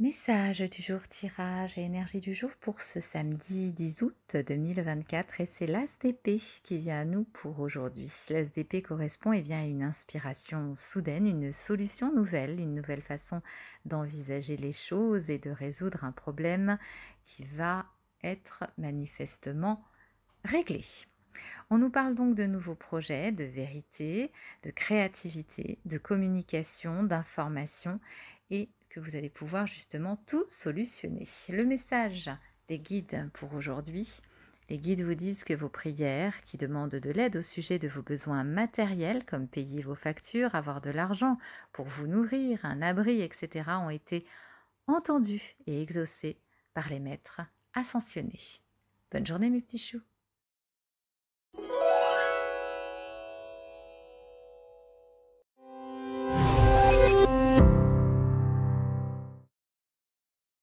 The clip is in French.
Message du jour, tirage et énergie du jour pour ce samedi 10 août 2024 et c'est l'ASDP qui vient à nous pour aujourd'hui. L'ASDP correspond et eh bien, à une inspiration soudaine, une solution nouvelle, une nouvelle façon d'envisager les choses et de résoudre un problème qui va être manifestement réglé. On nous parle donc de nouveaux projets, de vérité, de créativité, de communication, d'information et que vous allez pouvoir justement tout solutionner. Le message des guides pour aujourd'hui. Les guides vous disent que vos prières, qui demandent de l'aide au sujet de vos besoins matériels, comme payer vos factures, avoir de l'argent pour vous nourrir, un abri, etc., ont été entendues et exaucées par les maîtres ascensionnés. Bonne journée mes petits choux